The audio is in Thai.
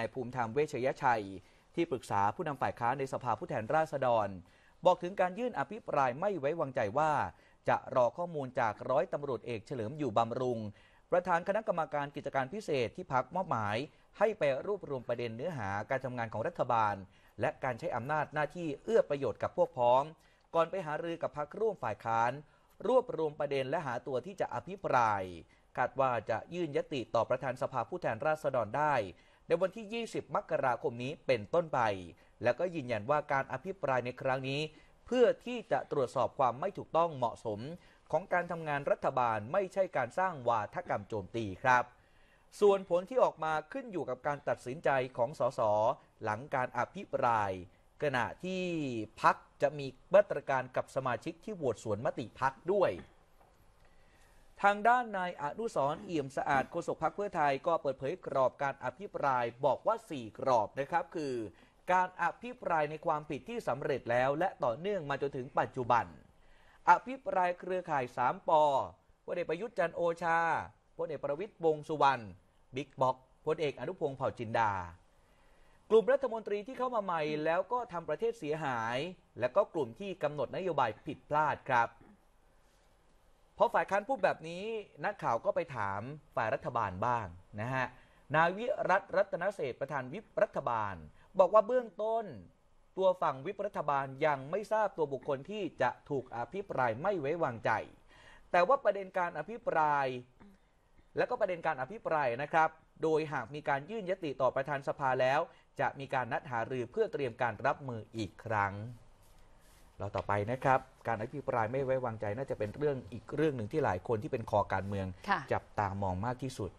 ายภูมิธรรมเวชยชัย ที่ปรึกษาผู้นำฝ่ายค้านในสภาผู้แทนราษฎร บอกถึงการยื่นอภิปรายไม่ไว้วางใจว่า จะรอข้อมูลจากร้อยตำรวจเอกเฉลิมอยู่บำรุง ประธานคณะกรรมการกิจการพิเศษที่พักมอบหมาย ให้ไปรวบรวมประเด็นเนื้อหาการทำงานของรัฐบาล และการใช้อำนาจหน้าที่เอื้อประโยชน์กับพวกพ้องก่อนไปหารือกับพักร่วมฝ่ายค้าน รวบรวมประเด็นและหาตัวที่จะอภิปรายคาดว่าจะยื่นยติต่อประธานสภาผู้แทนราษฎรได้ในวันที่ 20 มกราคมนี้เป็นต้นไป และก็ยืนยันว่าการอภิปรายในครั้งนี้ เพื่อที่จะตรวจสอบความไม่ถูกต้องเหมาะสม ของการทำงานรัฐบาลไม่ใช่การสร้างวาทกรรมโจมตีครับ ส่วนผลที่ออกมาขึ้นอยู่กับการตัดสินใจของสสหลังการอภิปราย ขณะที่พักจะมีมาตรการกับสมาชิกที่โหวตสวนมติพักด้วยทางด้านนายอนุสรเอี่ยมสะอาดโฆษกพักเพื่อไทยก็เปิดเผยกรอบการอภิปรายบอกว่า 4 กรอบนะครับ คือ การอภิปรายในความผิดที่สำเร็จแล้วและต่อเนื่องมาจนถึงปัจจุบัน อภิปรายเครือข่าย 3ปอพลเอกประยุทธ์จันโอชาพลเอกประวิตยวงสุวรรณบิ๊กบ็อกพลเอกอนุพงศ์เผ่าจินดา กลุ่มรัฐมนตรีที่เข้ามาใหม่แล้วก็ทำประเทศเสียหาย และก็กลุ่มที่กำหนดนโยบายผิดพลาดครับพอฝ่ายค้านพูดแบบนี้นักข่าวก็ไปถามฝ่ายรัฐบาลบ้างนะฮะนายวิรัตรัตนเศษประธานวิปรัฐบาล บอกว่าเบื้องต้น ตัวฝั่งวิปรัฐบาลยังไม่ทราบตัวบุคคลที่จะถูกอภิปราย ไม่ไว้วางใจ แต่ว่าประเด็นการอภิปรายและก็ประเด็นการอภิปรายนะครับ โดยหากมีการยื่นยติต่อประธานสภาแล้ว จะมีการนัดหารือเพื่อเตรียมการรับมืออีกครั้งเราต่อไปนะครับ การอภิปรายไม่ไว้วางใจน่าจะเป็นเรื่องอีกเรื่องหนึ่งที่หลายคนที่เป็นคอการเมืองจับตามองมากที่สุด